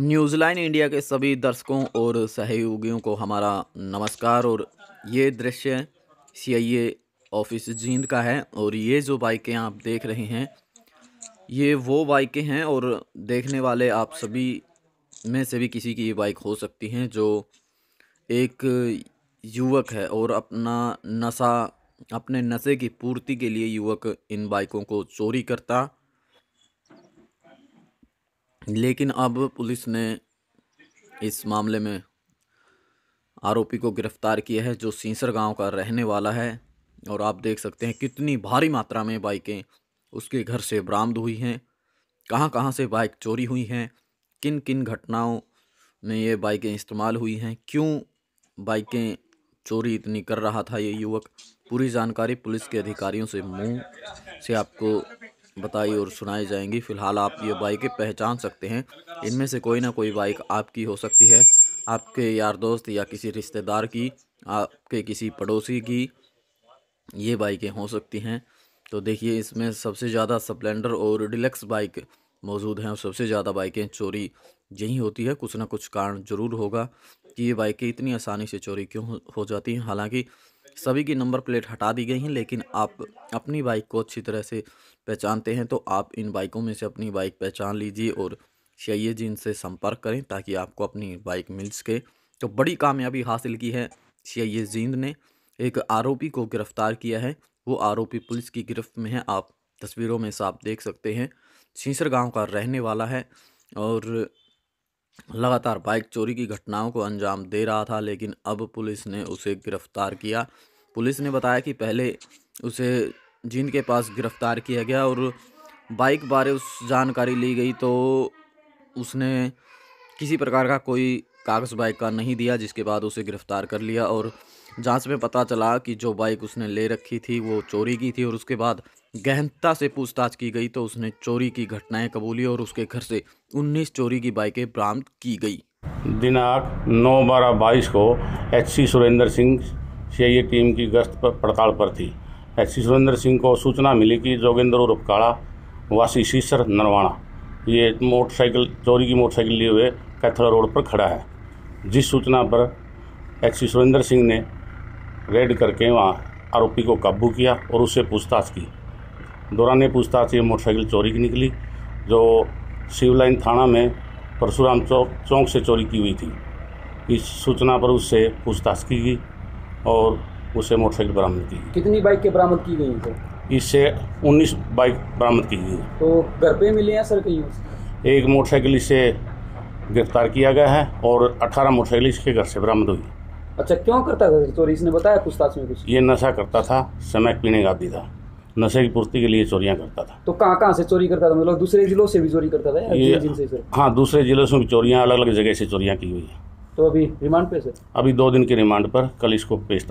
Newsline India के सभी दर्शकों और सहयोगियों को हमारा नमस्कार और ये दृश्य सीआईए ऑफिस जींद का है और ये जो बाइकें आप देख रहे हैं ये वो बाइकें हैं और देखने वाले आप सभी में से भी किसी की ये बाइक हो सकती हैं जो एक युवक है और अपना नशा अपने नशे की पूर्ति के लिए युवक इन बाइकों को चोरी करता लेकिन अब पुलिस ने इस मामले में आरोपी को गिरफ्तार किया है जो सीसर गांव का रहने वाला है और आप देख सकते हैं कितनी भारी मात्रा में बाइकें उसके घर से बरामद हुई हैं कहां कहां से बाइक चोरी हुई हैं किन किन घटनाओं में ये बाइकें इस्तेमाल हुई हैं क्यों बाइकें चोरी इतनी कर रहा था ये युवक पूरी जानकारी पुलिस के अधिकारियों से मुंह से आपको बताई और सुनाई जाएंगी फ़िलहाल आप ये बाइकें पहचान सकते हैं इनमें से कोई ना कोई बाइक आपकी हो सकती है आपके यार दोस्त या किसी रिश्तेदार की आपके किसी पड़ोसी की ये बाइकें हो सकती हैं तो देखिए इसमें सबसे ज़्यादा स्प्लेंडर और डिलक्स बाइक मौजूद हैं और सबसे ज़्यादा बाइकें चोरी यही होती है कुछ ना कुछ कारण ज़रूर होगा कि ये बाइकें इतनी आसानी से चोरी क्यों हो जाती हैं हालांकि सभी की नंबर प्लेट हटा दी गई हैं लेकिन आप अपनी बाइक को अच्छी तरह से पहचानते हैं तो आप इन बाइकों में से अपनी बाइक पहचान लीजिए और चाहिए जी इनसे संपर्क करें ताकि आपको अपनी बाइक मिल सके तो बड़ी कामयाबी हासिल की है चाहिए जींद ने एक आरोपी को गिरफ्तार किया है वो आरोपी पुलिस की गिरफ्त में है आप तस्वीरों में साफ देख सकते हैं छीसर गांव का रहने वाला है और लगातार बाइक चोरी की घटनाओं को अंजाम दे रहा था लेकिन अब पुलिस ने उसे गिरफ्तार किया पुलिस ने बताया कि पहले उसे जींद के पास गिरफ्तार किया गया और बाइक बारे उस जानकारी ली गई तो उसने किसी प्रकार का कोई कागज़ बाइक का नहीं दिया जिसके बाद उसे गिरफ़्तार कर लिया और जांच में पता चला कि जो बाइक उसने ले रखी थी वो चोरी की थी और उसके बाद गहनता से पूछताछ की गई तो उसने चोरी की घटनाएं कबूली और उसके घर से 19 चोरी की बाइकें बरामद की गई दिनांक नौ बारह बाईस को H C Surendra Singh C team की गश्त पर पड़ताल पर थी एच सी सुरेंद्र सिंह को सूचना मिली कि जोगेंद्र उर्फ काड़ा वासी शीशर नरवाणा ये मोटरसाइकिल चोरी की मोटरसाइकिल लिए हुए कैथल रोड पर खड़ा है जिस सूचना पर एच सी सुरेंद्र सिंह ने रेड करके वहाँ आरोपी को काबू किया और उससे पूछताछ की दौरान पूछताछ ये मोटरसाइकिल चोरी की निकली जो शिवलाइन थाना में परशुराम चौक चौक से चोरी की हुई थी इस सूचना पर उससे पूछताछ की गई और उसे मोटरसाइकिल बरामद की गई कितनी बाइक के बरामद की गई सर इससे 19 बाइक बरामद की गई तो घर पे मिले हैं सर कहीं एक मोटरसाइकिल इससे गिरफ्तार किया गया है और 18 मोटरसाइकिल इसके घर से बरामद हुई अच्छा क्यों करता था चोरी इसने बताया पूछताछ में कुछ ये नशा करता था समय पीने का भी था नशे की पूर्ति के लिए चोरियां करता था तो कहाँ कहाँ से चोरी करता था मतलब दूसरे जिलों से भी चोरी करता था ये, जिन से हाँ दूसरे जिलों से भी चोरियाँ अलग अलग जगह से चोरियाँ की हुई है तो अभी रिमांड पे सर अभी दो दिन के रिमांड पर कल इसको पेश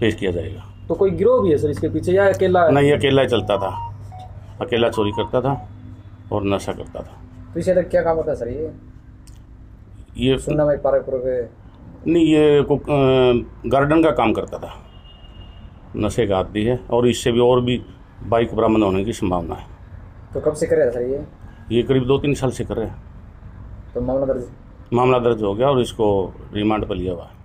पेश किया जाएगा तो कोई गिरोह भी है सर इसके पीछे या अकेला नहीं अकेला चलता था अकेला चोरी करता था और नशा करता था तो इसे क्या काम होता सर ये ये सुनना में पारक नहीं ये गार्डन का काम करता था नशे का आदि है और इससे भी और भी बाइक बरामद होने की संभावना है तो कब से कर रहे सर ये ये करीब दो तीन साल से कर रहे हैं तो मामला दर्ज मामला दर्ज हो गया और इसको रिमांड पर लिया हुआ है